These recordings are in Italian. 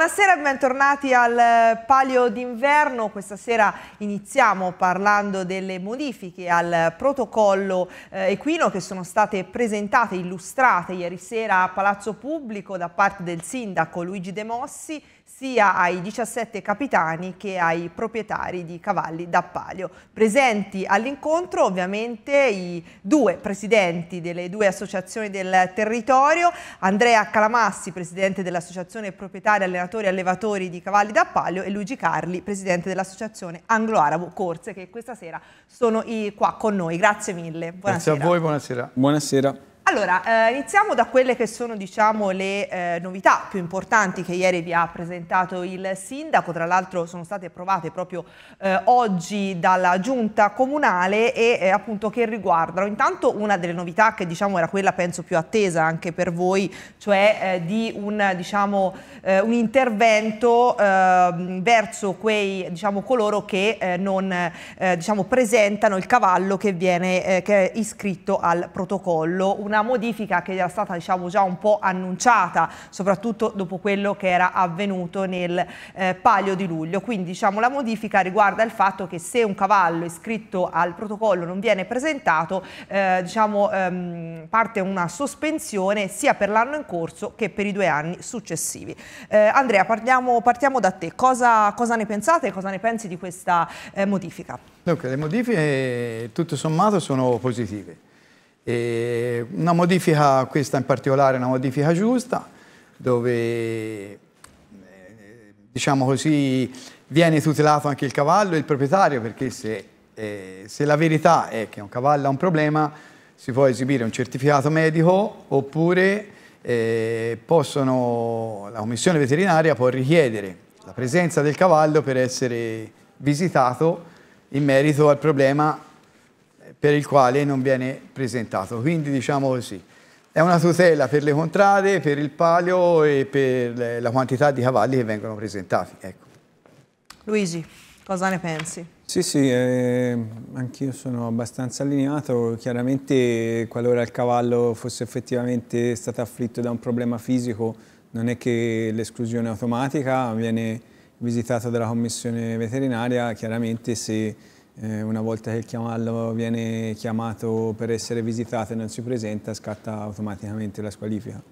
Buonasera e bentornati al eh, Palio d'inverno. Questa sera iniziamo parlando delle modifiche al protocollo eh, equino che sono state presentate, illustrate ieri sera a Palazzo Pubblico da parte del sindaco Luigi De Mossi sia ai 17 capitani che ai proprietari di cavalli d'appalio. Presenti all'incontro ovviamente i due presidenti delle due associazioni del territorio, Andrea Calamassi, presidente dell'associazione proprietari, allenatori e allevatori di cavalli d'appalio e Luigi Carli, presidente dell'associazione anglo-arabo Corse, che questa sera sono qua con noi. Grazie mille. Buonasera. Grazie a voi, buonasera. Buonasera. Allora, eh, iniziamo da quelle che sono diciamo, le eh, novità più importanti che ieri vi ha presentato il sindaco, tra l'altro sono state approvate proprio eh, oggi dalla giunta comunale e eh, appunto che riguardano intanto una delle novità che diciamo, era quella penso più attesa anche per voi, cioè eh, di un, diciamo, eh, un intervento ehm, verso quei, diciamo, coloro che non diciamo, presentano il cavallo che viene che è iscritto al protocollo. Una una modifica che era stata diciamo, già un po' annunciata, soprattutto dopo quello che era avvenuto nel eh, palio di luglio. Quindi diciamo, la modifica riguarda il fatto che se un cavallo iscritto al protocollo non viene presentato, eh, diciamo, ehm, parte una sospensione sia per l'anno in corso che per i due anni successivi. Eh, Andrea, parliamo, partiamo da te. Cosa, cosa ne pensate e cosa ne pensi di questa eh, modifica? Dunque, le modifiche tutto sommato sono positive. E una modifica, questa in particolare, è una modifica giusta, dove eh, diciamo così, viene tutelato anche il cavallo e il proprietario, perché se, eh, se la verità è che un cavallo ha un problema, si può esibire un certificato medico oppure eh, possono, la commissione veterinaria può richiedere la presenza del cavallo per essere visitato in merito al problema per il quale non viene presentato. Quindi diciamo così, è una tutela per le contrade, per il palio e per la quantità di cavalli che vengono presentati. Ecco. Luigi, cosa ne pensi? Sì, sì, eh, anch'io sono abbastanza allineato. Chiaramente qualora il cavallo fosse effettivamente stato afflitto da un problema fisico, non è che l'esclusione automatica viene visitata dalla commissione veterinaria, chiaramente se eh, una volta che il chiamallo viene chiamato per essere visitato e non si presenta, scatta automaticamente la squalifica.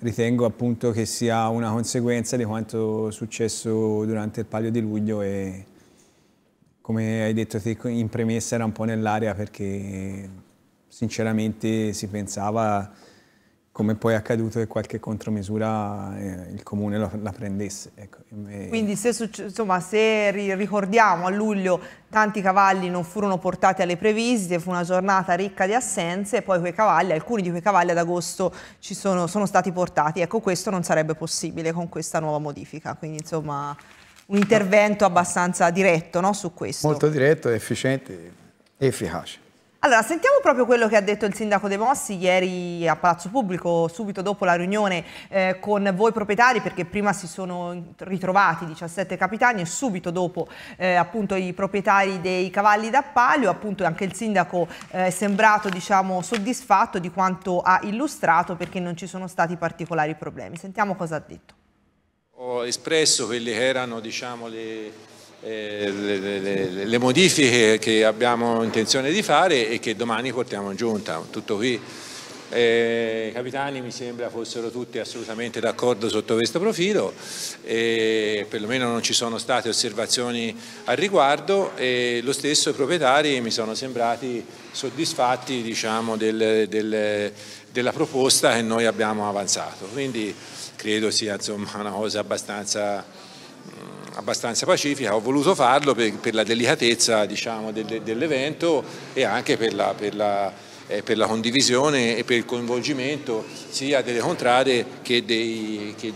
Ritengo appunto che sia una conseguenza di quanto successo durante il palio di luglio e come hai detto te in premessa era un po' nell'aria perché sinceramente si pensava come poi è accaduto che qualche contromisura eh, il comune lo, la prendesse. Ecco. Quindi se, insomma, se, ricordiamo a luglio tanti cavalli non furono portati alle previsite, fu una giornata ricca di assenze e poi quei cavalli, alcuni di quei cavalli ad agosto sono, sono, stati portati. Ecco questo non sarebbe possibile con questa nuova modifica, quindi insomma un intervento abbastanza diretto no, su questo. Molto diretto, efficiente e efficace. Allora, sentiamo proprio quello che ha detto il sindaco De Mossi ieri a Palazzo Pubblico, subito dopo la riunione eh, con voi proprietari, perché prima si sono ritrovati 17 capitani e subito dopo eh, appunto i proprietari dei cavalli da palio, appunto anche il sindaco eh, è sembrato diciamo soddisfatto di quanto ha illustrato perché non ci sono stati particolari problemi. Sentiamo cosa ha detto. Ho espresso quelle che erano diciamo le eh, le, le, le, modifiche che abbiamo intenzione di fare e che domani portiamo in giunta. Tutto qui. Eh, capitani mi sembra fossero tutti assolutamente d'accordo sotto questo profilo, eh, perlomeno non ci sono state osservazioni al riguardo e lo stesso i proprietari mi sono sembrati soddisfatti diciamo, del, del, della proposta che noi abbiamo avanzato. Quindi credo sia insomma, una cosa abbastanza abbastanza pacifica, ho voluto farlo per, per la delicatezza diciamo, del, dell'evento e anche per la, per, la, eh, per la, condivisione e per il coinvolgimento sia delle contrade che dei... Che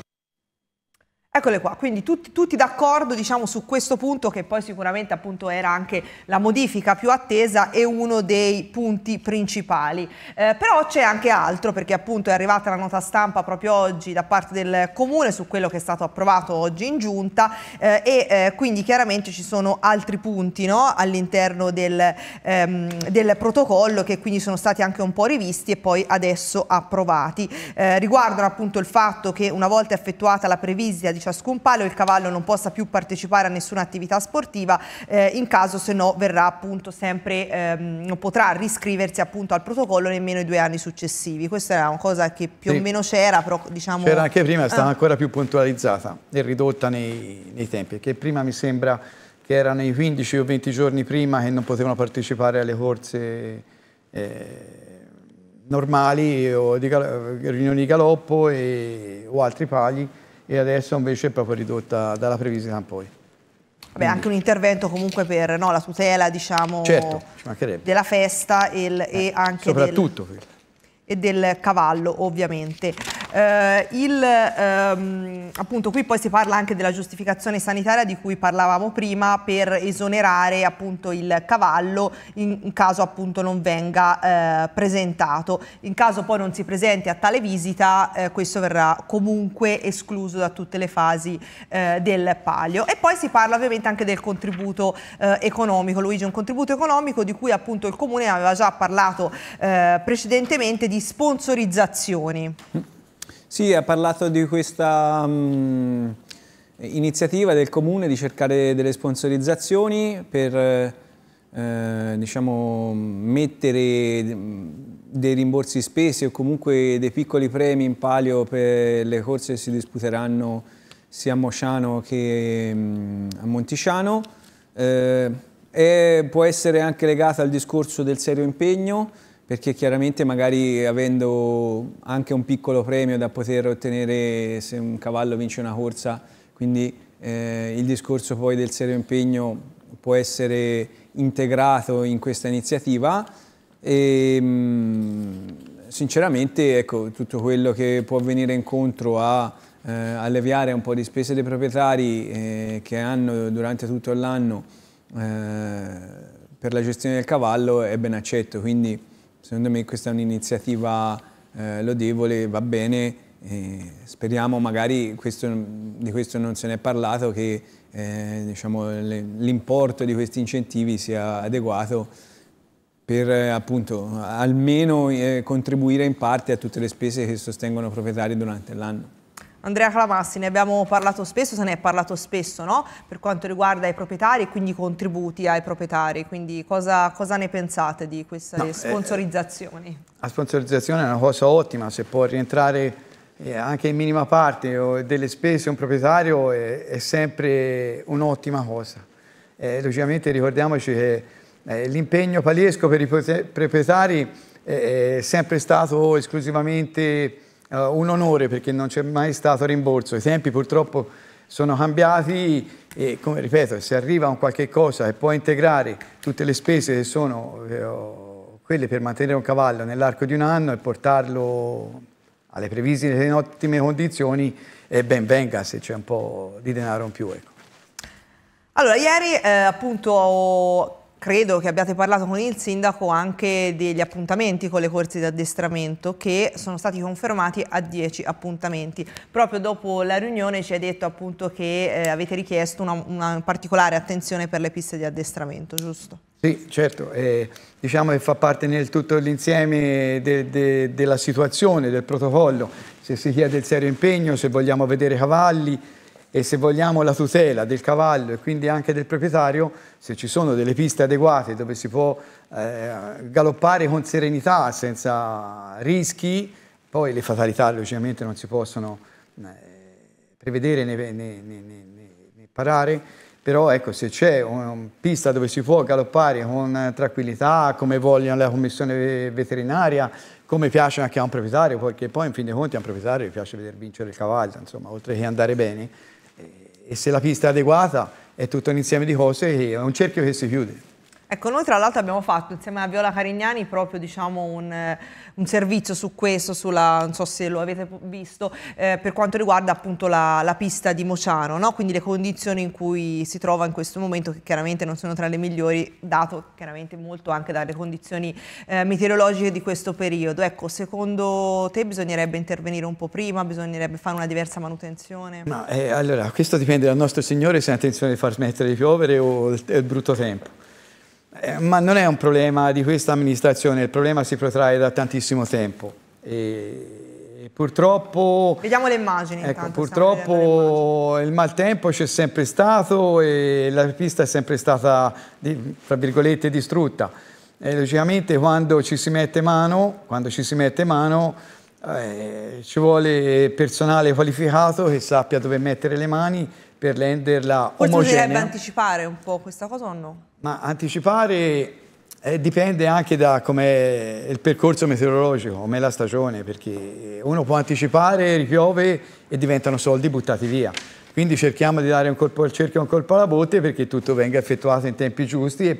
Eccole qua, quindi tutti, tutti d'accordo diciamo, su questo punto che poi sicuramente appunto, era anche la modifica più attesa e uno dei punti principali. Eh, però c'è anche altro perché appunto è arrivata la nota stampa proprio oggi da parte del Comune su quello che è stato approvato oggi in giunta eh, e eh, quindi chiaramente ci sono altri punti no? all'interno del, ehm, del, protocollo che quindi sono stati anche un po' rivisti e poi adesso approvati. Eh, riguardano appunto il fatto che una volta effettuata la previsita diciamo, ciascun palo, il cavallo non possa più partecipare a nessuna attività sportiva, eh, in caso se no verrà appunto sempre, ehm, non potrà riscriversi appunto al protocollo nemmeno i due anni successivi. Questa era una cosa che più sì. o meno c'era, però diciamo... C'era anche prima, è stata ah. ancora più puntualizzata e ridotta nei, nei tempi, che prima mi sembra che erano i 15 o 20 giorni prima che non potevano partecipare alle corse eh, normali o di riunioni di galoppo e, o altri pali e adesso invece è proprio ridotta dalla previsione poi. Beh, anche un intervento comunque per no, la tutela diciamo, certo, della festa e, il, eh, e anche soprattutto del e del cavallo ovviamente. Eh, il, ehm, appunto qui poi si parla anche della giustificazione sanitaria di cui parlavamo prima per esonerare appunto il cavallo in, in caso appunto non venga eh, presentato. In caso poi non si presenti a tale visita eh, questo verrà comunque escluso da tutte le fasi eh, del palio. E poi si parla ovviamente anche del contributo eh, economico. Luigi, un contributo economico di cui appunto il Comune aveva già parlato eh, precedentemente di di sponsorizzazioni. Sì, ha parlato di questa um, iniziativa del Comune di cercare delle sponsorizzazioni per eh, eh diciamo, mettere mm, dei rimborsi spesi o comunque dei piccoli premi in palio per le corse che si disputeranno sia a Mociano che mm, a Monticiano Eh, e può essere anche legata al discorso del serio impegno, perché chiaramente magari avendo anche un piccolo premio da poter ottenere se un cavallo vince una corsa, quindi eh, il discorso poi del serio impegno può essere integrato in questa iniziativa e ehm, sinceramente ecco, tutto quello che può venire incontro a eh, alleviare un po' di spese dei proprietari eh, che hanno durante tutto l'anno eh, per la gestione del cavallo è ben accetto, quindi Secondo me questa è un'iniziativa eh, lodevole, va bene, eh, speriamo magari, questo, di questo non se ne è parlato, che eh, diciamo, l'importo di questi incentivi sia adeguato per appunto almeno eh, contribuire in parte a tutte le spese che sostengono i proprietari durante l'anno. Andrea Clamassi, ne abbiamo parlato spesso, se ne è parlato spesso no? per quanto riguarda i proprietari e quindi i contributi ai proprietari, quindi cosa, cosa ne pensate di queste no, eh, sponsorizzazioni? Eh, la sponsorizzazione è una cosa ottima, se può rientrare eh, anche in minima parte delle spese un proprietario è, è sempre un'ottima cosa. Eh, logicamente ricordiamoci che eh, l'impegno paliesco per i proprietari è sempre stato esclusivamente uh, un onore perché non c'è mai stato rimborso. I tempi purtroppo sono cambiati e, come ripeto, se arriva un qualche cosa e può integrare tutte le spese che sono uh, quelle per mantenere un cavallo nell'arco di un anno e portarlo alle previsioni in ottime condizioni, e eh, ben venga se c'è un po' di denaro in più. Ecco. Allora, ieri eh, appunto Credo che abbiate parlato con il sindaco anche degli appuntamenti con le corse di addestramento che sono stati confermati a 10 appuntamenti. Proprio dopo la riunione ci hai detto appunto che eh, avete richiesto una, una, particolare attenzione per le piste di addestramento, giusto? Sì, certo, eh, diciamo che fa parte nel tutto l'insieme de, de, della situazione, del protocollo, se si chiede il serio impegno, se vogliamo vedere cavalli, e se vogliamo la tutela del cavallo e quindi anche del proprietario, se ci sono delle piste adeguate dove si può eh, galoppare con serenità, senza rischi, poi le fatalità logicamente non si possono eh, prevedere né, né, né, né, parare, però ecco, se c'è una pista dove si può galoppare con tranquillità, come vogliono la commissione veterinaria, come piace anche a un proprietario, perché poi in fin dei conti a un proprietario gli piace vedere vincere il cavallo, insomma, oltre che andare bene, e se la pista è adeguata è tutto un insieme di cose che è un cerchio che si chiude. Ecco, noi tra l'altro abbiamo fatto insieme a Viola Carignani proprio diciamo, un, un, servizio su questo, sulla, non so se lo avete visto, eh, per quanto riguarda appunto la, la pista di Mociano, no? quindi le condizioni in cui si trova in questo momento che chiaramente non sono tra le migliori, dato chiaramente molto anche dalle condizioni eh, meteorologiche di questo periodo. Ecco, secondo te bisognerebbe intervenire un po' prima, bisognerebbe fare una diversa manutenzione? Ma eh, allora, questo dipende dal nostro Signore se ha intenzione di far smettere di piovere o il, il brutto tempo. Eh, ma non è un problema di questa amministrazione, il problema si protrae da tantissimo tempo. E, purtroppo... Vediamo le immagini. Ecco, intanto, purtroppo immagini. il maltempo c'è sempre stato e la pista è sempre stata, tra virgolette, distrutta. E logicamente quando ci si mette mano, quando ci si mette mano eh, ci vuole personale qualificato che sappia dove mettere le mani per renderla Forse omogenea. Forse dovrebbe anticipare un po' questa cosa o no? Ma anticipare eh, dipende anche da com'è il percorso meteorologico, com'è la stagione, perché uno può anticipare, ripiove e diventano soldi buttati via. Quindi cerchiamo di dare un colpo al cerchio e un colpo alla botte perché tutto venga effettuato in tempi giusti e,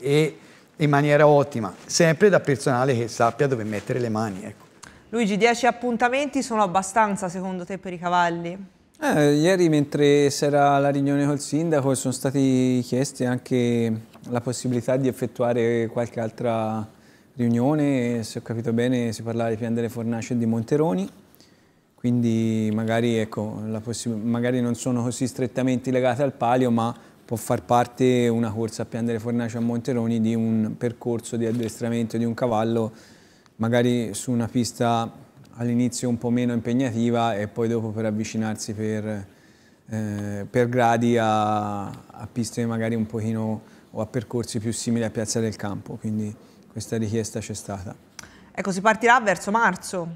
e in maniera ottima, sempre da personale che sappia dove mettere le mani. Ecco. Luigi, 10 appuntamenti sono abbastanza secondo te per i cavalli? Eh, ieri mentre c'era la riunione col sindaco sono stati chiesti anche la possibilità di effettuare qualche altra riunione, se ho capito bene si parlava di Piandere Fornace e di Monteroni, quindi magari, ecco, magari non sono così strettamente legate al palio ma può far parte una corsa a Piandere Fornace e a Monteroni di un percorso di addestramento di un cavallo magari su una pista all'inizio un po' meno impegnativa e poi dopo per avvicinarsi per, eh, per gradi a, a, piste magari un pochino o a percorsi più simili a Piazza del Campo, quindi questa richiesta c'è stata. Ecco, si partirà verso marzo.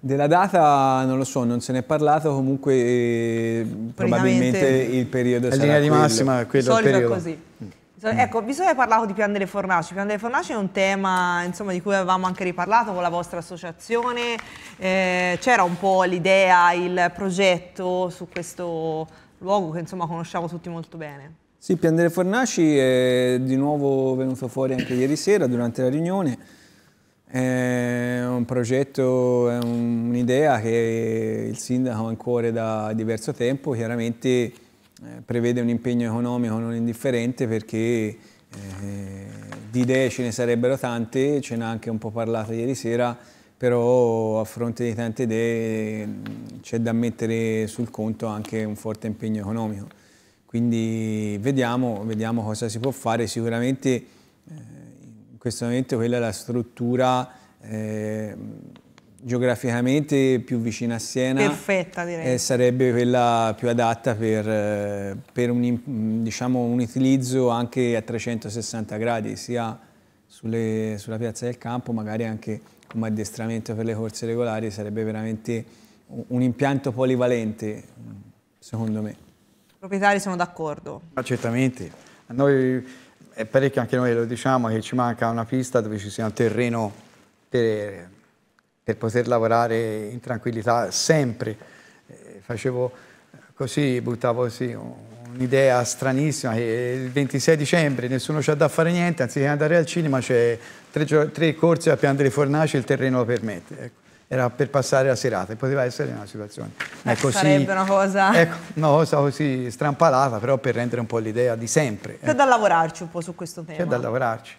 Della data non lo so, non se ne è parlato, comunque eh, probabilmente il periodo è sarà linea di massima quello è il periodo. così. Mm. Mm. Ecco, visto che hai parlato di Pian delle Fornaci, Pian delle Fornaci è un tema insomma, di cui avevamo anche riparlato con la vostra associazione, eh, c'era un po' l'idea, il progetto su questo luogo che insomma conosciamo tutti molto bene. Sì, Pian delle Fornaci è di nuovo venuto fuori anche ieri sera durante la riunione, è un progetto, è un'idea che il sindaco ha in cuore da diverso tempo, chiaramente eh, prevede un impegno economico non indifferente perché eh, di idee ce ne sarebbero tante, ce n'ha anche un po' parlato ieri sera, però a fronte di tante idee mm, c'è da mettere sul conto anche un forte impegno economico. Quindi vediamo, vediamo cosa si può fare, sicuramente eh, in questo momento quella è la struttura eh, geograficamente più vicina a Siena Perfetta, eh, direi. Eh, sarebbe quella più adatta per, eh, per un, diciamo, un, utilizzo anche a 360 gradi, sia sulle, sulla piazza del campo, magari anche come addestramento per le corse regolari, sarebbe veramente un, un impianto polivalente, secondo me. I proprietari sono d'accordo? Ah, certamente. A noi, è parecchio anche noi lo diciamo, che ci manca una pista dove ci sia un terreno per per poter lavorare in tranquillità sempre. Eh, facevo così, buttavo così un'idea stranissima che il 26 dicembre nessuno c'ha da fare niente, anziché andare al cinema c'è tre, tre corsi a pian delle fornaci e il terreno lo permette. Ecco era per passare la serata poteva essere una situazione. Eh, così, sarebbe una cosa... Ecco, una cosa così strampalata, però per rendere un po' l'idea di sempre. C'è eh. da lavorarci un po' su questo tema. C'è da lavorarci.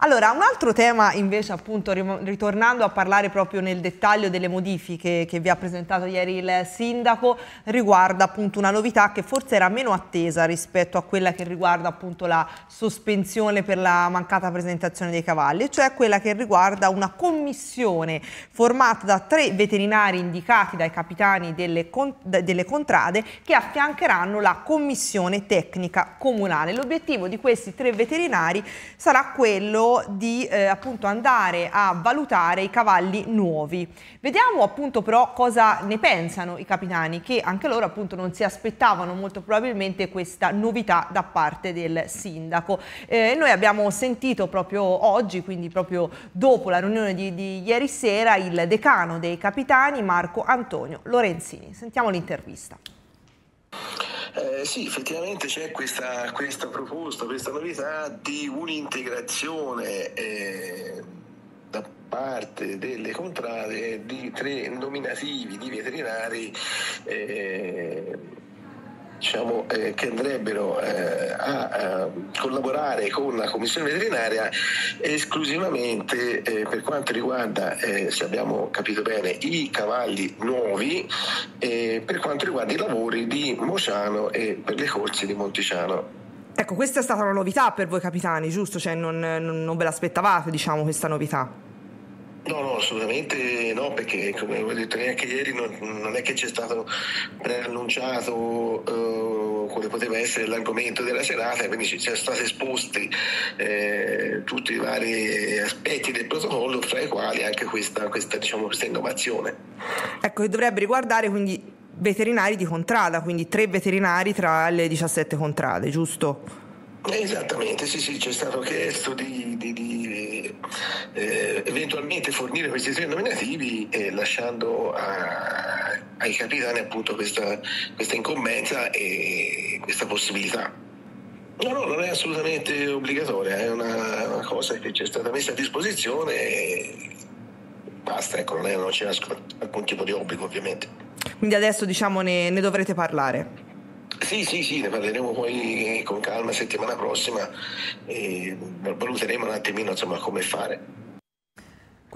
Allora, un altro tema invece, appunto, ritornando a parlare proprio nel dettaglio delle modifiche che vi ha presentato ieri il sindaco, riguarda appunto una novità che forse era meno attesa rispetto a quella che riguarda appunto la sospensione per la mancata presentazione dei cavalli, cioè quella che riguarda una commissione formata da tre veterinari indicati dai capitani delle, delle contrade che affiancheranno la commissione tecnica comunale. L'obiettivo di questi tre veterinari sarà quello di eh, appunto andare a valutare i cavalli nuovi. Vediamo appunto però cosa ne pensano i capitani che anche loro appunto non si aspettavano molto probabilmente questa novità da parte del sindaco. Eh, noi abbiamo sentito proprio oggi, quindi proprio dopo la riunione di, di ieri sera, il decano dei capitani Marco Antonio Lorenzini. Sentiamo l'intervista. Eh, sì, effettivamente c'è questa, questa, proposta, questa novità di un'integrazione eh, da parte delle contrade di tre nominativi di veterinari. Eh, diciamo, eh, che andrebbero eh, a, eh, collaborare con la commissione veterinaria esclusivamente eh, per quanto riguarda, eh, se abbiamo capito bene, i cavalli nuovi, eh, per quanto riguarda i lavori di Mociano e per le corse di Monticiano. Ecco, questa è stata una novità per voi capitani, giusto? Cioè non, non ve l'aspettavate, diciamo, questa novità? No, no, assolutamente no, perché come ho detto neanche ieri non, non è che c'è stato preannunciato eh, quello poteva essere l'argomento della serata, quindi ci sono stati esposti eh, tutti i vari aspetti del protocollo, fra i quali anche questa, questa, diciamo, questa innovazione. Ecco, che dovrebbe riguardare quindi veterinari di contrada, quindi tre veterinari tra le 17 contrade, giusto? Ecco. Esattamente, sì, sì, ci è stato chiesto di, di, di eh, eventualmente fornire questi tre nominativi eh, lasciando a, ai capitani appunto questa, questa incombenza e questa possibilità. No, no, non è assolutamente obbligatoria, è una, una cosa che ci è stata messa a disposizione e basta, ecco, non, è, non c'è alcun tipo di obbligo ovviamente. Quindi adesso diciamo ne, ne dovrete parlare. Sì, sì, sì, ne parleremo poi con calma settimana prossima e valuteremo un attimino insomma, come fare.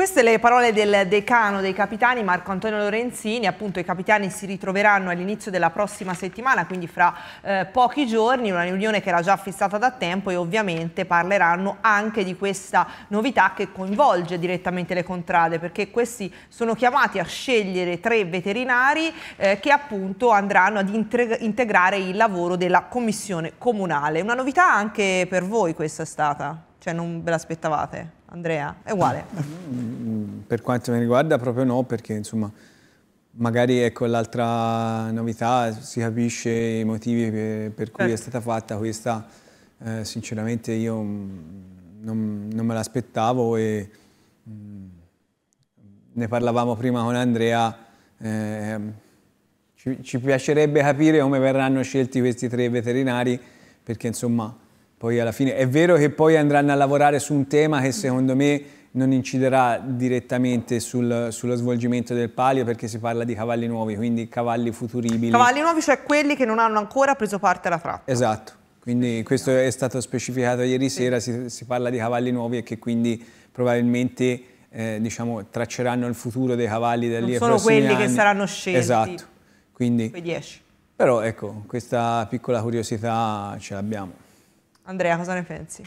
Queste le parole del decano dei capitani Marco Antonio Lorenzini, appunto i capitani si ritroveranno all'inizio della prossima settimana, quindi fra eh, pochi giorni, una riunione che era già fissata da tempo e ovviamente parleranno anche di questa novità che coinvolge direttamente le contrade, perché questi sono chiamati a scegliere tre veterinari eh, che appunto andranno ad integrare il lavoro della commissione comunale. Una novità anche per voi questa è stata, cioè non ve l'aspettavate? Andrea? È uguale? Mm, per quanto mi riguarda proprio no, perché insomma magari ecco l'altra novità, si capisce i motivi per, per cui certo. è stata fatta questa, eh, sinceramente io mm, non, non me l'aspettavo e mh, mm, ne parlavamo prima con Andrea, eh, ci, ci piacerebbe capire come verranno scelti questi tre veterinari perché insomma poi alla fine è vero che poi andranno a lavorare su un tema che secondo me non inciderà direttamente sul, sullo svolgimento del palio perché si parla di cavalli nuovi, quindi cavalli futuribili. Cavalli nuovi, cioè quelli che non hanno ancora preso parte alla tratta. Esatto, quindi questo è stato specificato ieri sera, si, si parla di cavalli nuovi e che quindi probabilmente eh, diciamo, tracceranno il futuro dei cavalli da lì Sono quelli anni. che saranno scelti. Esatto, quindi... Quei 10. Però ecco, questa piccola curiosità ce l'abbiamo. Andrea, cosa ne pensi?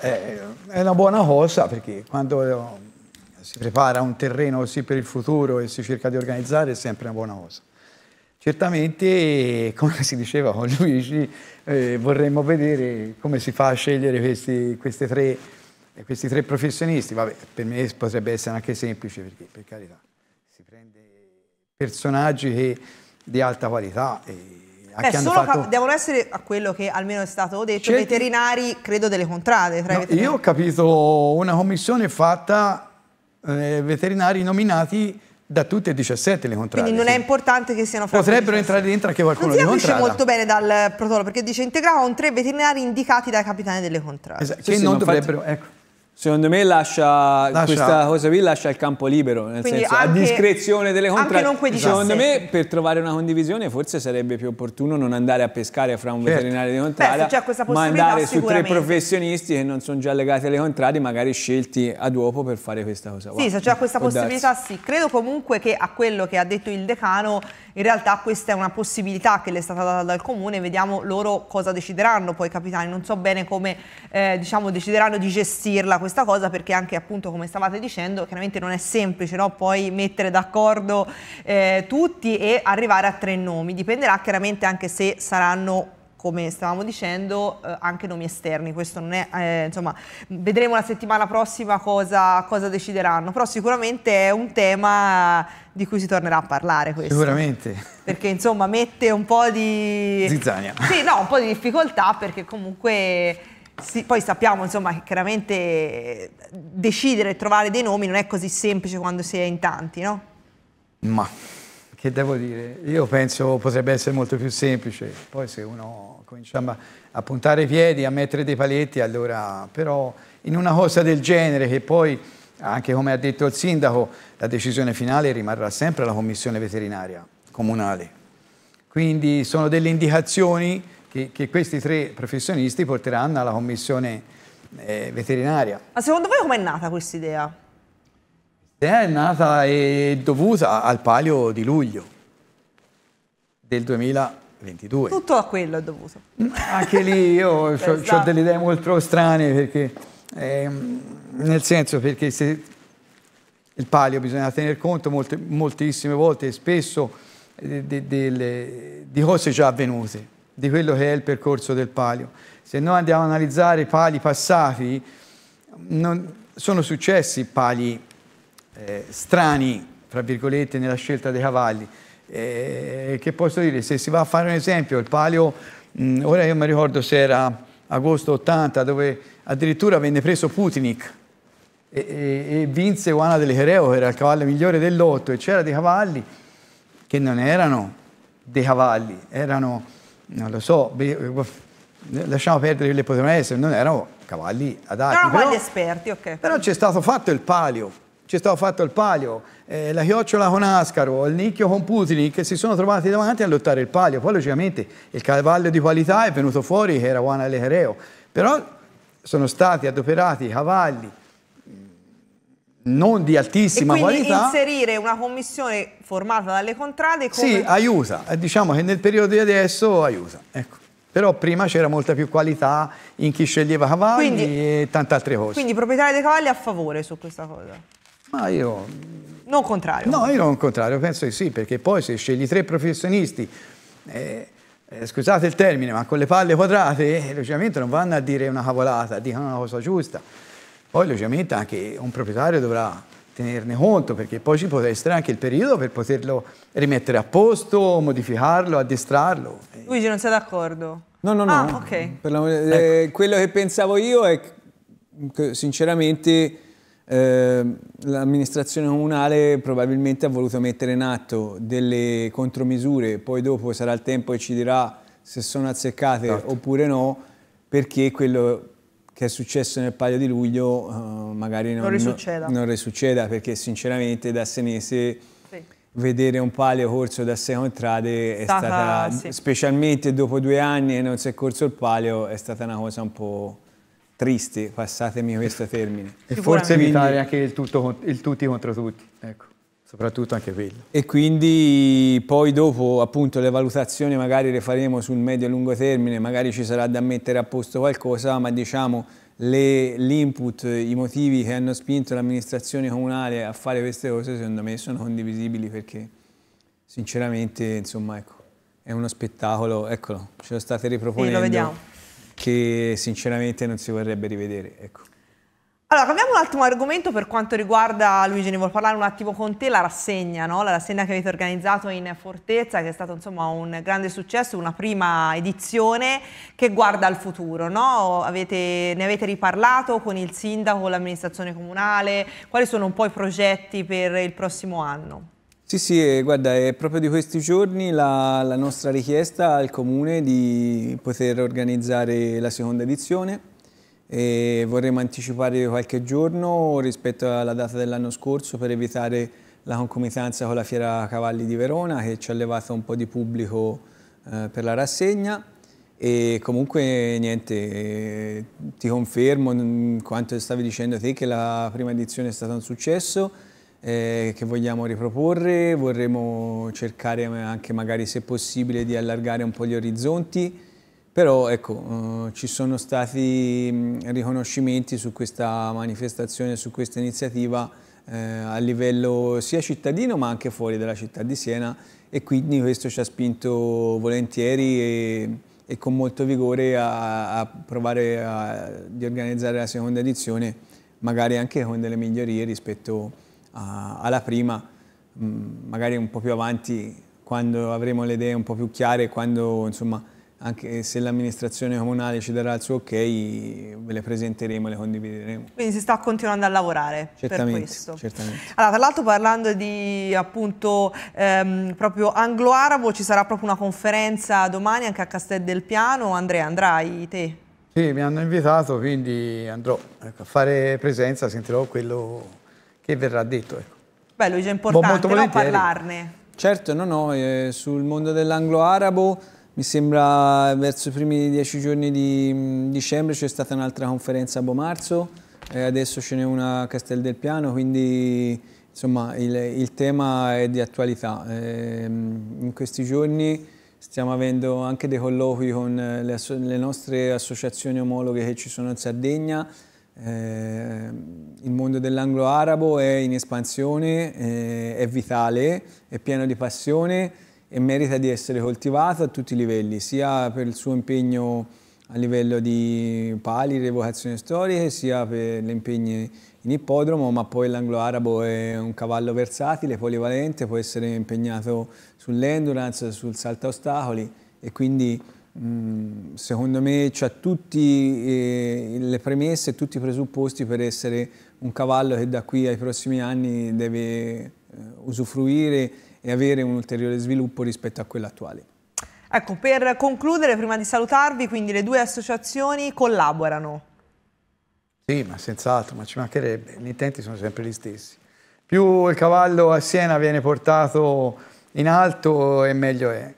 Eh, è, una buona cosa perché quando eh, si prepara un terreno così per il futuro e si cerca di organizzare è sempre una buona cosa. Certamente, eh, come si diceva con Luigi, eh, vorremmo vedere come si fa a scegliere questi, tre, questi tre, professionisti. Vabbè, per me potrebbe essere anche semplice, perché per carità si prende personaggi che, di alta qualità. E, a Beh, fatto... devono essere, a quello che almeno è stato detto, Certi... veterinari, credo, delle contrade. No, io ho capito una commissione fatta eh, veterinari nominati da tutte e 17 le contrade. Quindi non sì. è importante che siano fatte. Potrebbero entrare dentro anche qualcuno di non si di molto bene dal protocollo perché dice integrava con tre veterinari indicati dai capitani delle contrade. Esatto, sì, che sì, non dovrebbero, infatti... ecco. Secondo me lascia, lascia, questa cosa qui lascia il campo libero, nel Quindi senso a discrezione delle contrattazioni. Secondo me per trovare una condivisione forse sarebbe più opportuno non andare a pescare fra un certo. veterinario di contrada, ma andare su tre professionisti che non sono già legati alle contrade, magari scelti a dopo per fare questa cosa. Sì, wow. se c'è questa possibilità sì. Credo comunque che a quello che ha detto il decano, in realtà questa è una possibilità che le è stata data dal comune, vediamo loro cosa decideranno poi capitani, non so bene come eh, diciamo, decideranno di gestirla questa cosa perché anche appunto come stavate dicendo chiaramente non è semplice no? poi mettere d'accordo eh, tutti e arrivare a tre nomi, dipenderà chiaramente anche se saranno come stavamo dicendo, eh, anche nomi esterni. Questo non è, eh, insomma, vedremo la settimana prossima cosa, cosa, decideranno. Però sicuramente è un tema di cui si tornerà a parlare. Questo. Sicuramente. Perché insomma mette un po' di. Zizzania. Sì, no, un po' di difficoltà perché comunque sì, poi sappiamo insomma, che chiaramente eh, decidere e trovare dei nomi non è così semplice quando si è in tanti, no? Ma che devo dire? Io penso potrebbe essere molto più semplice, poi se uno comincia a, a puntare i piedi, a mettere dei paletti, allora però in una cosa del genere che poi anche come ha detto il sindaco, la decisione finale rimarrà sempre alla commissione veterinaria comunale. Quindi sono delle indicazioni che, che questi tre professionisti porteranno alla commissione eh, veterinaria. Ma secondo voi com'è nata questa idea? L'idea è nata e dovuta al palio di luglio del 2022. Tutto a quello è dovuto. Mm, anche lì io ho, ho esatto. delle idee molto strane perché, eh, nel senso perché se il palio bisogna tener conto molte, moltissime volte, spesso, eh, de, de, de, di cose già avvenute di quello che è il percorso del palio. Se noi andiamo ad analizzare pali passati, non, sono successi pali eh, strani, tra virgolette, nella scelta dei cavalli. Eh, che posso dire? Se si va a fare un esempio, il palio, mh, mm, ora io mi ricordo se era agosto 80, dove addirittura venne preso Putnik e, e, e vinse Juana delle Hereo, che era il cavallo migliore del lotto, e c'erano dei cavalli che non erano dei cavalli, erano non lo so, eh, lasciamo perdere quelli che potevano essere, non erano cavalli adatti. Non erano esperti, ok. Però c'è stato fatto il palio, c'è stato fatto il palio, eh, la chiocciola con Ascaro, il nicchio con Putin che si sono trovati davanti a lottare il palio. Poi logicamente il cavallo di qualità è venuto fuori che era Juan Alegreo, però sono stati adoperati i cavalli non di altissima e qualità. inserire una commissione formata dalle contrade come... Sì, aiuta. Diciamo che nel periodo di adesso aiuta. Ecco. Però prima c'era molta più qualità in chi sceglieva cavalli quindi, e tante altre cose. Quindi proprietari dei cavalli a favore su questa cosa? Ma io... Non contrario? No, io non contrario, penso che sì, perché poi se scegli tre professionisti... Eh, eh, scusate il termine, ma con le palle quadrate, eh, logicamente non vanno a dire una cavolata, dicono una cosa giusta. Poi logicamente anche un proprietario dovrà tenerne conto perché poi ci potrà essere anche il periodo per poterlo rimettere a posto, modificarlo, addestrarlo. Luigi non sei d'accordo? No, no, no. Ah, okay. eh, ecco. quello che pensavo io è che sinceramente eh, l'amministrazione comunale probabilmente ha voluto mettere in atto delle contromisure, poi dopo sarà il tempo che ci dirà se sono azzeccate esatto. oppure no, perché quello che è successo nel palio di luglio uh, magari non, non, risucceda. non, risucceda. perché sinceramente da senese sì. vedere un palio corso da sei contrade è stata, stata sì. specialmente dopo due anni e non si è corso il palio è stata una cosa un po' triste, passatemi questo termine. E forse evitare anche il, tutto, il tutti contro tutti. Ecco soprattutto anche quello. E quindi poi dopo appunto le valutazioni magari le faremo sul medio e lungo termine, magari ci sarà da mettere a posto qualcosa, ma diciamo l'input, i motivi che hanno spinto l'amministrazione comunale a fare queste cose secondo me sono condivisibili perché sinceramente insomma ecco, è uno spettacolo, eccolo, ce lo state riproponendo. Sì, lo vediamo. Che sinceramente non si vorrebbe rivedere, ecco. Allora, cambiamo un attimo argomento per quanto riguarda, Luigi, ne voglio parlare un attimo con te, la rassegna, no? la rassegna che avete organizzato in Fortezza, che è stato insomma un grande successo, una prima edizione che guarda al futuro. No? Avete, ne avete riparlato con il sindaco, con l'amministrazione comunale, quali sono un po' i progetti per il prossimo anno? Sì, sì, eh, guarda, è proprio di questi giorni la, la nostra richiesta al comune di poter organizzare la seconda edizione e vorremmo anticipare qualche giorno rispetto alla data dell'anno scorso per evitare la concomitanza con la Fiera Cavalli di Verona che ci ha levato un po' di pubblico eh, per la rassegna e comunque niente, eh, ti confermo mm, quanto stavi dicendo te che la prima edizione è stata un successo eh, che vogliamo riproporre, vorremmo cercare anche magari se possibile di allargare un po' gli orizzonti però ecco, eh, ci sono stati mm, riconoscimenti su questa manifestazione, su questa iniziativa eh, a livello sia cittadino ma anche fuori dalla città di Siena e quindi questo ci ha spinto volentieri e, e con molto vigore a, a provare a, di organizzare la seconda edizione magari anche con delle migliorie rispetto a, alla prima, mh, mm, magari un po' più avanti quando avremo le idee un po' più chiare, quando insomma anche se l'amministrazione comunale ci darà il suo ok, ve le presenteremo e le condivideremo. Quindi si sta continuando a lavorare certamente, per questo. Certamente. Allora, tra l'altro parlando di appunto ehm, proprio anglo-arabo, ci sarà proprio una conferenza domani anche a Castel del Piano. Andrea, andrai te? Sì, mi hanno invitato, quindi andrò ecco, a fare presenza, sentirò quello che verrà detto. Ecco. Beh, Luigi, è importante no, parlarne. Certo, no, no, eh, sul mondo dell'anglo-arabo mi sembra verso i primi dieci giorni di mm, dicembre c'è stata un'altra conferenza a Bomarzo e adesso ce n'è una a Castel del Piano, quindi insomma il, il tema è di attualità. Eh, in questi giorni stiamo avendo anche dei colloqui con le, le nostre associazioni omologhe che ci sono in Sardegna. Eh, il mondo dell'anglo-arabo è in espansione, eh, è vitale, è pieno di passione e merita di essere coltivato a tutti i livelli, sia per il suo impegno a livello di pali, revocazioni storiche, sia per l'impegno in ippodromo, ma poi l'anglo-arabo è un cavallo versatile, polivalente, può essere impegnato sull'endurance, sul salto ostacoli e quindi secondo me ha tutte eh, le premesse, tutti i presupposti per essere un cavallo che da qui ai prossimi anni deve eh, usufruire e avere un ulteriore sviluppo rispetto a quello attuale. Ecco, per concludere, prima di salutarvi, quindi le due associazioni collaborano. Sì, ma senz'altro, ma ci mancherebbe, gli intenti sono sempre gli stessi. Più il cavallo a Siena viene portato in alto e meglio è.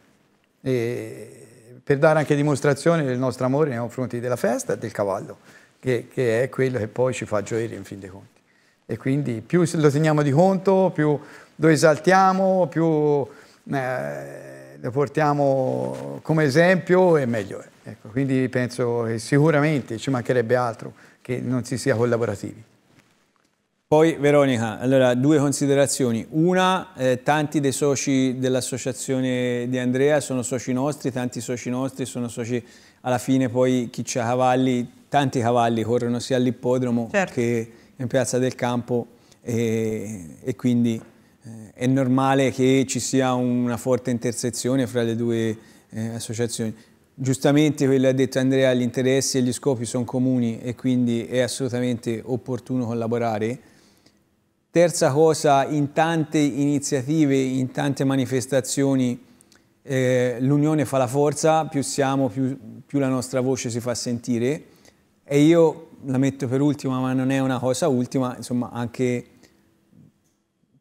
E per dare anche dimostrazione del nostro amore nei confronti della festa e del cavallo, che, che è quello che poi ci fa gioire in fin dei conti. E quindi più lo teniamo di conto, più lo esaltiamo, più eh, lo portiamo come esempio e meglio è. Ecco, quindi penso che sicuramente ci mancherebbe altro che non si sia collaborativi. Poi Veronica, allora due considerazioni. Una, eh, tanti dei soci dell'associazione di Andrea sono soci nostri, tanti soci nostri sono soci, alla fine poi chi c'ha cavalli, tanti cavalli corrono sia all'ippodromo certo. che in piazza del campo e, e quindi eh, è normale che ci sia una forte intersezione fra le due eh, associazioni. Giustamente quello ha detto Andrea, gli interessi e gli scopi sono comuni e quindi è assolutamente opportuno collaborare. Terza cosa, in tante iniziative, in tante manifestazioni eh, l'unione fa la forza, più siamo, più, più la nostra voce si fa sentire e io la metto per ultima, ma non è una cosa ultima, insomma anche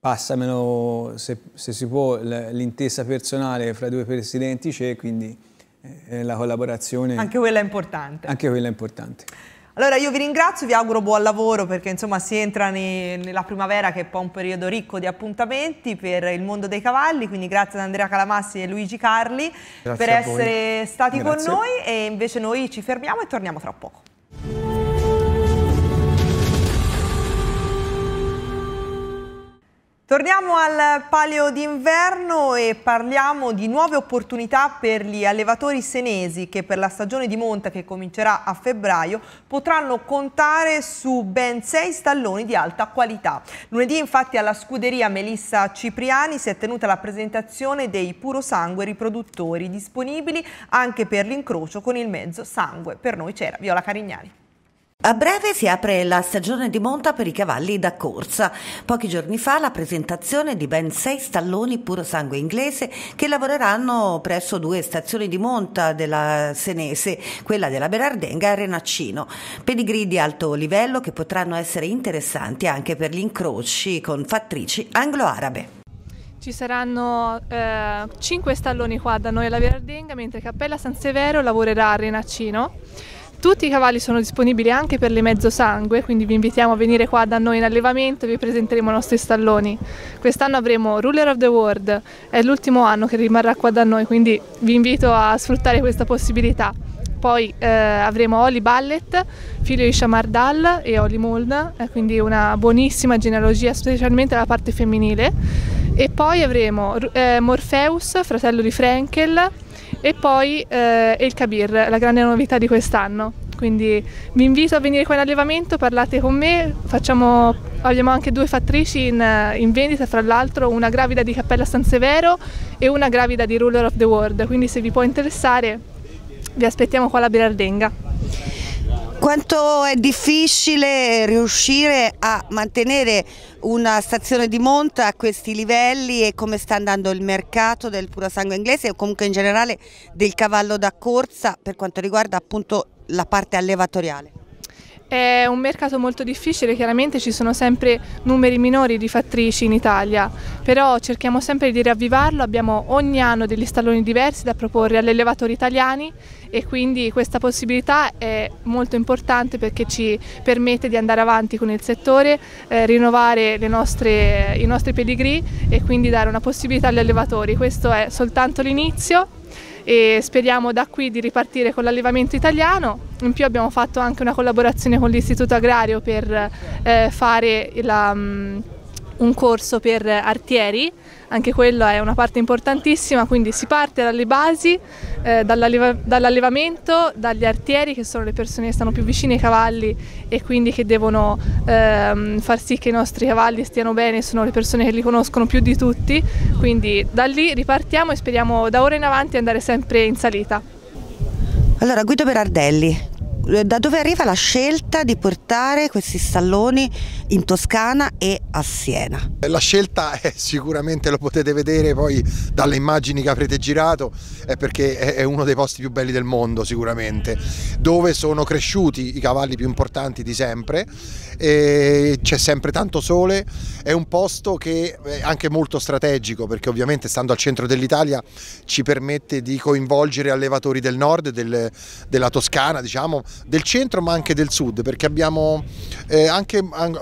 passamelo, se, se si può, l'intesa personale fra i due presidenti c'è, quindi eh, la collaborazione... Anche quella è importante. Anche quella è importante. Allora io vi ringrazio, vi auguro buon lavoro perché insomma si entra ne, nella primavera che è poi un periodo ricco di appuntamenti per il mondo dei cavalli, quindi grazie ad Andrea Calamassi e Luigi Carli grazie per essere stati grazie. con noi e invece noi ci fermiamo e torniamo tra poco. Torniamo al palio d'inverno e parliamo di nuove opportunità per gli allevatori senesi che per la stagione di monta che comincerà a febbraio potranno contare su ben sei stalloni di alta qualità. Lunedì infatti alla scuderia Melissa Cipriani si è tenuta la presentazione dei purosangue riproduttori disponibili anche per l'incrocio con il mezzo sangue. Per noi c'era Viola Carignani. A breve si apre la stagione di monta per i cavalli da corsa. Pochi giorni fa la presentazione di ben sei stalloni puro sangue inglese che lavoreranno presso due stazioni di monta della Senese, quella della Berardenga e Renaccino. Pedigree di alto livello che potranno essere interessanti anche per gli incroci con fattrici anglo-arabe. Ci saranno eh, 5 stalloni qua da noi alla Berardenga, mentre Cappella San Severo lavorerà a Renaccino tutti i cavalli sono disponibili anche per le mezzosangue, quindi vi invitiamo a venire qua da noi in allevamento e vi presenteremo i nostri stalloni. Quest'anno avremo Ruler of the World, è l'ultimo anno che rimarrà qua da noi, quindi vi invito a sfruttare questa possibilità poi eh, avremo Oli Ballet, figlio di Shamardal e Oli Molna, eh, quindi una buonissima genealogia, specialmente la parte femminile. E poi avremo eh, Morpheus, fratello di Frankel, e poi eh, El Kabir, la grande novità di quest'anno. Quindi vi invito a venire qua in allevamento, parlate con me, facciamo, abbiamo anche due fattrici in, in vendita, fra l'altro una gravida di Cappella San Severo e una gravida di Ruler of the World, quindi se vi può interessare vi aspettiamo qua alla Birardenga. Quanto è difficile riuscire a mantenere una stazione di monta a questi livelli e come sta andando il mercato del puro sangue inglese o comunque in generale del cavallo da corsa per quanto riguarda appunto la parte allevatoriale? È un mercato molto difficile, chiaramente ci sono sempre numeri minori di fattrici in Italia, però cerchiamo sempre di riavvivarlo, abbiamo ogni anno degli stalloni diversi da proporre agli allevatori italiani e quindi questa possibilità è molto importante perché ci permette di andare avanti con il settore, eh, rinnovare nostre, i nostri pedigree e quindi dare una possibilità agli allevatori. Questo è soltanto l'inizio e speriamo da qui di ripartire con l'allevamento italiano. In più abbiamo fatto anche una collaborazione con l'Istituto Agrario per eh, fare la... Mh, mm, un corso per artieri, anche quello è una parte importantissima, quindi si parte dalle basi, eh, dall'allevamento, dagli artieri che sono le persone che stanno più vicine ai cavalli e quindi che devono ehm, far sì che i nostri cavalli stiano bene, sono le persone che li conoscono più di tutti, quindi da lì ripartiamo e speriamo da ora in avanti andare sempre in salita. Allora, Guido Berardelli, eh, da dove arriva la scelta di portare questi stalloni in Toscana e a Siena? Eh, la scelta è eh, sicuramente, lo potete vedere poi dalle immagini che avrete girato, è perché è uno dei posti più belli del mondo sicuramente, dove sono cresciuti i cavalli più importanti di sempre, c'è sempre tanto sole, è un posto che è anche molto strategico perché ovviamente stando al centro dell'Italia ci permette di coinvolgere allevatori del nord, del, della Toscana diciamo, del centro ma anche del sud perché abbiamo eh, anche an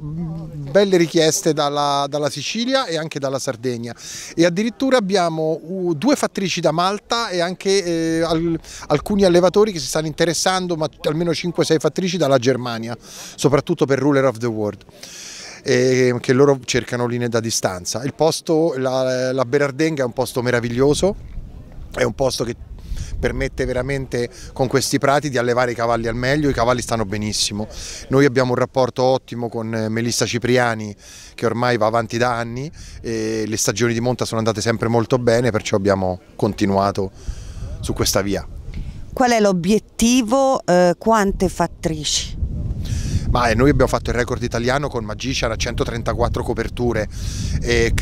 belle richieste dalla, dalla, Sicilia e anche dalla Sardegna e addirittura abbiamo uh, due fattrici da Malta e anche eh, al alcuni allevatori che si stanno interessando ma almeno 5-6 fattrici dalla Germania soprattutto per Ruler of the World che loro cercano linee da distanza. Il posto, la, la Berardenga è un posto meraviglioso, è un posto che permette veramente con questi prati di allevare i cavalli al meglio, i cavalli stanno benissimo. Noi abbiamo un rapporto ottimo con eh, Melissa Cipriani che ormai va avanti da anni e le stagioni di monta sono andate sempre molto bene, perciò abbiamo continuato su questa via. Qual è l'obiettivo? Eh, quante fattrici? Ma eh, noi abbiamo fatto il record italiano con Magician a 134 coperture e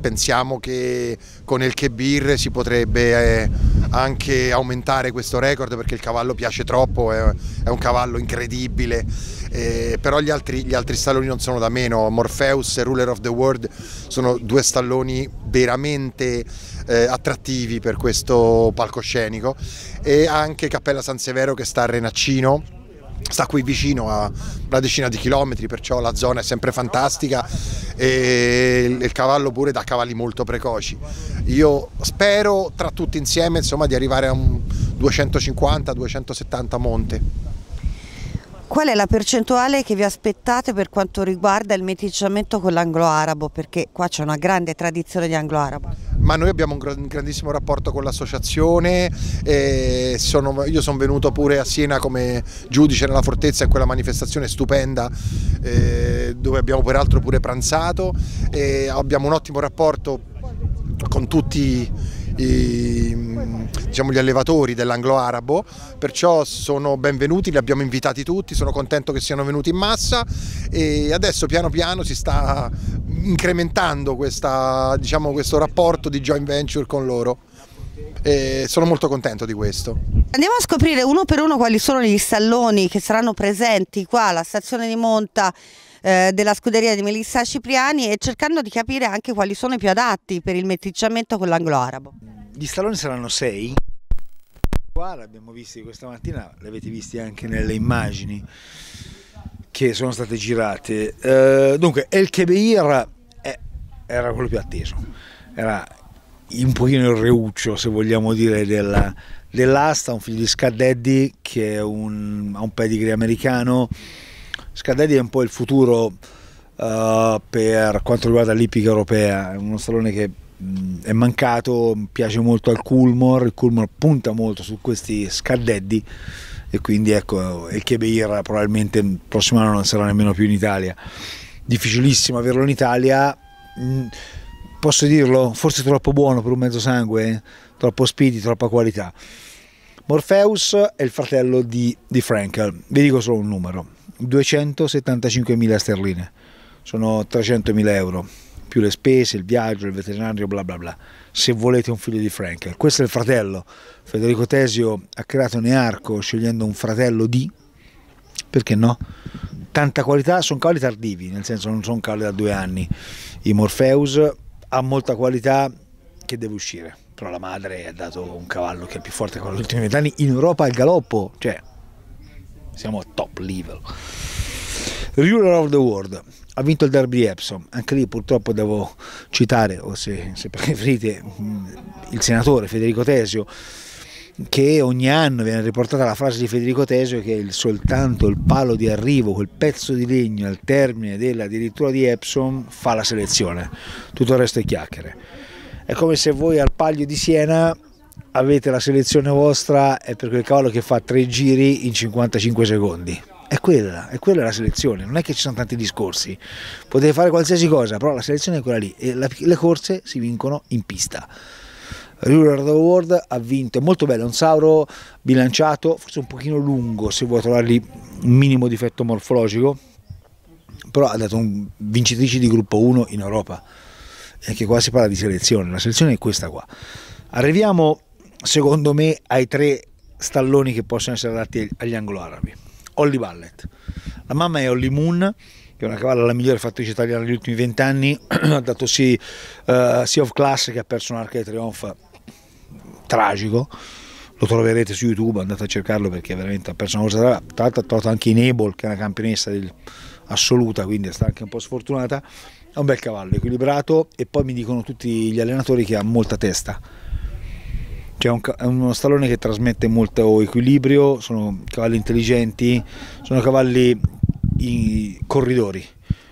pensiamo che con il Kebir si potrebbe... Eh, anche aumentare questo record perché il cavallo piace troppo, è, è un cavallo incredibile, eh, però gli altri, gli altri, stalloni non sono da meno, Morpheus e Ruler of the World sono due stalloni veramente eh, attrattivi per questo palcoscenico e anche Cappella San Severo che sta a Renaccino sta qui vicino a una decina di chilometri, perciò la zona è sempre fantastica e il cavallo pure da cavalli molto precoci. Io spero tra tutti insieme insomma, di arrivare a un 250-270 monte. Qual è la percentuale che vi aspettate per quanto riguarda il meticciamento con l'anglo-arabo? Perché qua c'è una grande tradizione di anglo-arabo. Ma noi abbiamo un grandissimo rapporto con l'associazione, io sono venuto pure a Siena come giudice nella fortezza in quella manifestazione stupenda eh, dove abbiamo peraltro pure pranzato e abbiamo un ottimo rapporto con tutti i i, diciamo, gli allevatori dell'anglo-arabo, perciò sono benvenuti, li abbiamo invitati tutti, sono contento che siano venuti in massa e adesso piano piano si sta incrementando questa, diciamo, questo rapporto di joint venture con loro e sono molto contento di questo. Andiamo a scoprire uno per uno quali sono gli stalloni che saranno presenti qua alla stazione di Monta eh, della scuderia di Melissa Cipriani e cercando di capire anche quali sono i più adatti per il meticciamento con l'anglo-arabo. Gli stalloni saranno sei, qua l'abbiamo visti questa mattina, l'avete visti anche nelle immagini che sono state girate. Eh, dunque, El Kebeir era quello più atteso, era un pochino il reuccio, se vogliamo dire, dell'asta, un figlio di Scadeddi che un, ha un pedigree americano Scadelli è un po' il futuro uh, per quanto riguarda l'ippica europea, è uno stallone che mh, mm, è mancato, piace molto al Coolmore, il Coolmore punta molto su questi Scadeddi e quindi ecco, il Chebeir probabilmente il prossimo anno non sarà nemmeno più in Italia. Difficilissimo averlo in Italia. Mh, mm, posso dirlo, forse troppo buono per un mezzo sangue, eh? troppo speedy, troppa qualità. Morpheus è il fratello di, di Frankel, vi dico solo un numero, 275.000 sterline, sono 300.000 euro, più le spese, il viaggio, il veterinario, bla bla bla. Se volete un figlio di Frankel, questo è il fratello. Federico Tesio ha creato Nearco scegliendo un fratello di, perché no? Tanta qualità, sono cavalli tardivi, nel senso non sono cavalli da due anni. I Morpheus ha molta qualità che deve uscire, però la madre ha dato un cavallo che è più forte che quello degli ultimi vent'anni in Europa al galoppo, cioè siamo al top level. Ruler of the World ha vinto il derby di Epsom, anche lì purtroppo devo citare, o se, se preferite, il senatore Federico Tesio, che ogni anno viene riportata la frase di Federico Tesio che il, soltanto il palo di arrivo, quel pezzo di legno al termine dell'addirittura di Epsom fa la selezione, tutto il resto è chiacchiere. È come se voi al Palio di Siena avete la selezione vostra è per quel cavallo che fa tre giri in 55 secondi. È quella, è quella la selezione, non è che ci sono tanti discorsi, potete fare qualsiasi cosa, però la selezione è quella lì e la, le corse si vincono in pista. Rural World ha vinto, è molto bello, è un sauro bilanciato, forse un pochino lungo se vuoi trovargli un minimo difetto morfologico, però ha dato un vincitrice di gruppo 1 in Europa, e che qua si parla di selezione, la selezione è questa qua. Arriviamo secondo me, ai tre stalloni che possono essere adatti agli anglo-arabi. Holly Ballet. La mamma è Holly Moon, che è una cavalla la migliore fattrice italiana degli ultimi vent'anni, ha dato sì uh, Sea of Class che ha perso un arco di trionf tragico, lo troverete su YouTube, andate a cercarlo perché veramente ha perso una cosa tra l'altro ha trovato anche Enable che è una campionessa del, assoluta, quindi è stata anche un po' sfortunata, è un bel cavallo, equilibrato e poi mi dicono tutti gli allenatori che ha molta testa cioè un, è uno stallone che trasmette molto equilibrio, sono cavalli intelligenti, sono cavalli corridori,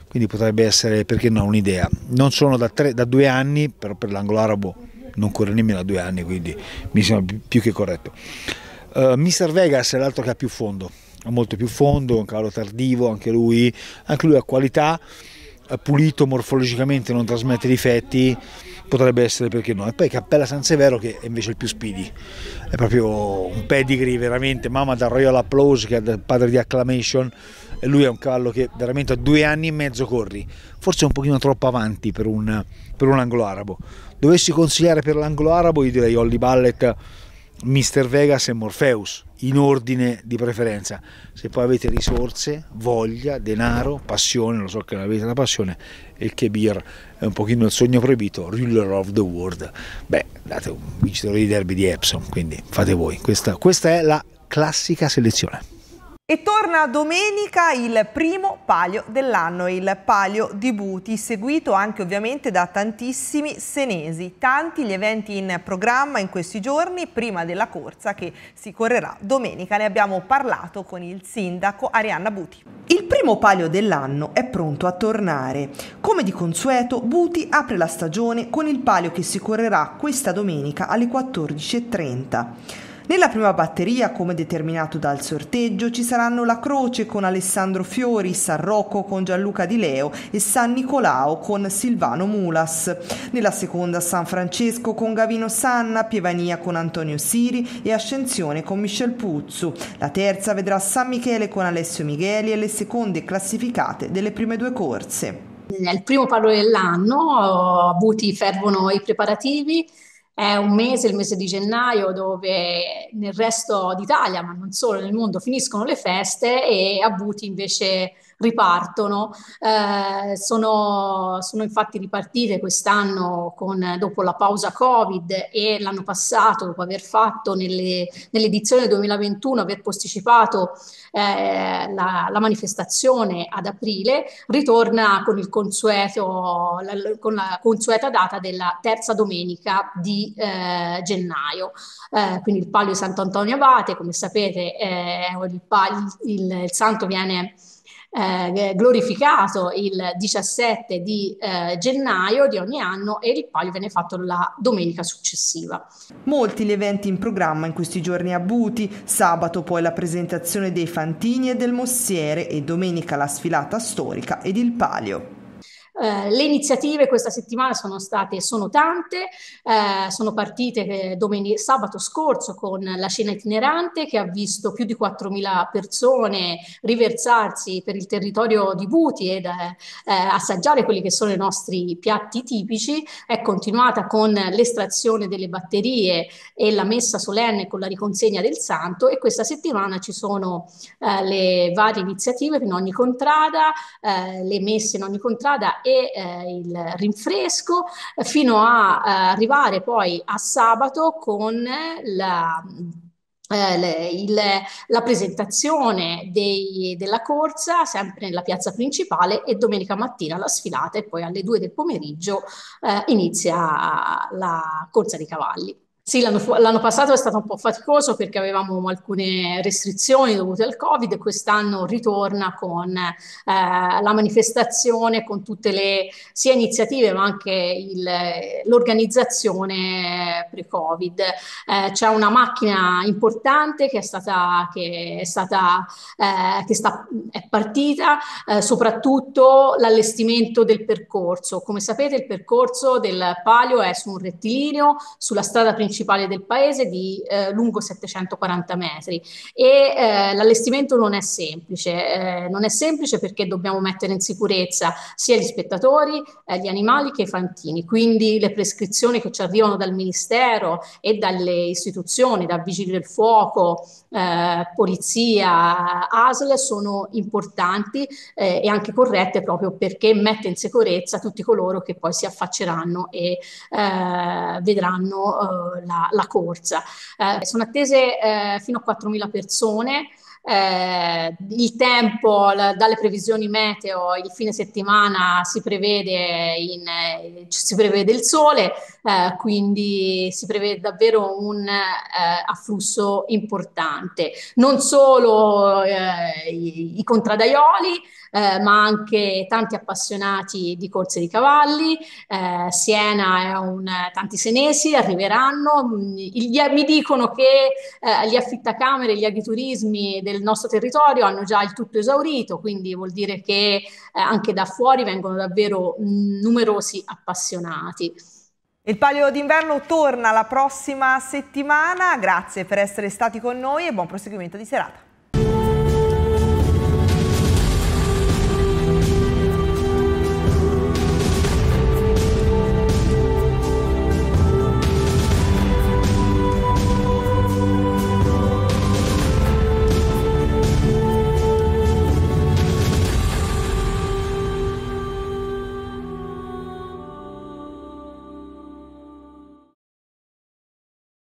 quindi potrebbe essere, perché no, un'idea. Non sono da, tre, da, due anni, però per l'angolo arabo non corre nemmeno da due anni, quindi mi sembra più che corretto. Uh, Mister Vegas è l'altro che ha più fondo, ha molto più fondo, è un cavallo tardivo, anche lui, anche lui ha qualità, pulito morfologicamente, non trasmette difetti potrebbe essere perché no. E poi Cappella San Severo che è invece il più speedy, è proprio un pedigree veramente, mamma da Royal Applause che è il padre di Acclamation e lui è un cavallo che veramente a due anni e mezzo corri, forse un pochino troppo avanti per un, per un anglo arabo. Dovessi consigliare per l'angolo arabo io direi Holly Ballet Mr. Vegas e Morpheus in ordine di preferenza se poi avete risorse, voglia, denaro, passione, lo so che avete la passione e il Kebir è un pochino il sogno proibito, ruler of the world beh, date un vincitore di derby di Epsom quindi fate voi, questa, questa è la classica selezione e torna domenica il primo palio dell'anno, il palio di Buti, seguito anche ovviamente da tantissimi senesi. Tanti gli eventi in programma in questi giorni, prima della corsa che si correrà domenica. Ne abbiamo parlato con il sindaco Arianna Buti. Il primo palio dell'anno è pronto a tornare. Come di consueto, Buti apre la stagione con il palio che si correrà questa domenica alle 14.30. Nella prima batteria, come determinato dal sorteggio, ci saranno la Croce con Alessandro Fiori, San Rocco con Gianluca Di Leo e San Nicolao con Silvano Mulas. Nella seconda San Francesco con Gavino Sanna, Pievania con Antonio Siri e Ascensione con Michel Puzzu. La terza vedrà San Michele con Alessio Micheli e le seconde classificate delle prime due corse. Nel primo palo dell'anno, Buti fervono i preparativi, è un mese, il mese di gennaio, dove nel resto d'Italia, ma non solo nel mondo, finiscono le feste e a Buti invece ripartono. Eh, sono, sono, infatti ripartite quest'anno con, dopo la pausa Covid e l'anno passato, dopo aver fatto nelle, nell'edizione 2021, aver posticipato eh, la, la, manifestazione ad aprile, ritorna con, consueto, la, con la consueta data della terza domenica di eh, gennaio. Eh, quindi il palio Sant'Antonio Abate, come sapete, eh, il, il, il santo viene eh, glorificato il 17 di eh, gennaio di ogni anno e il ripaglio viene fatto la domenica successiva. Molti gli eventi in programma in questi giorni a Buti, sabato poi la presentazione dei fantini e del mossiere e domenica la sfilata storica ed il palio. Eh, le iniziative questa settimana sono state, sono tante, eh, sono partite eh, domen- sabato scorso con la scena itinerante che ha visto più di 4.000 persone riversarsi per il territorio di Buti ed eh, eh, assaggiare quelli che sono i nostri piatti tipici, è continuata con l'estrazione delle batterie e la messa solenne con la riconsegna del santo e questa settimana ci sono le varie iniziative in ogni contrada, le messe in ogni contrada e eh, il rinfresco fino a eh, arrivare poi a sabato con la eh, il, la presentazione dei, della corsa sempre nella piazza principale e domenica mattina la sfilata e poi alle 2 del pomeriggio eh, inizia la corsa dei cavalli. Sì, l'anno, l'anno, passato è stato un po' faticoso perché avevamo alcune restrizioni dovute al Covid quest'anno ritorna con eh, la manifestazione, con tutte le sia iniziative ma anche il, l'organizzazione pre-Covid. Eh, c'è una macchina importante che è stata, che è, stata, eh, che sta, è partita, eh, soprattutto l'allestimento del percorso. Come sapete il percorso del palio è su un rettilineo, sulla strada principale principale del paese di eh, lungo 740 metri e eh, l'allestimento non è semplice, eh, non è semplice perché dobbiamo mettere in sicurezza sia gli spettatori, eh, gli animali che i fantini, quindi le prescrizioni che ci arrivano dal Ministero e dalle istituzioni, da Vigili del Fuoco, eh, Polizia, ASL sono importanti eh, e anche corrette proprio perché mette in sicurezza tutti coloro che poi si affacceranno e vedranno la, la corsa. Eh, sono attese eh, fino a 4.000 persone. Eh, il tempo la, dalle previsioni meteo il fine settimana si prevede, in, eh, si prevede il sole eh, quindi si prevede davvero un eh, afflusso importante non solo eh, i, i contradaioli eh, ma anche tanti appassionati di corse di cavalli. Eh, Siena è un, tanti senesi arriveranno. Mh, mm, mi dicono che eh, gli affittacamere, gli agriturismi del nostro territorio hanno già il tutto esaurito, quindi vuol dire che eh, anche da fuori vengono davvero mh, mm, numerosi appassionati. Il Palio d'inverno torna la prossima settimana, grazie per essere stati con noi e buon proseguimento di serata.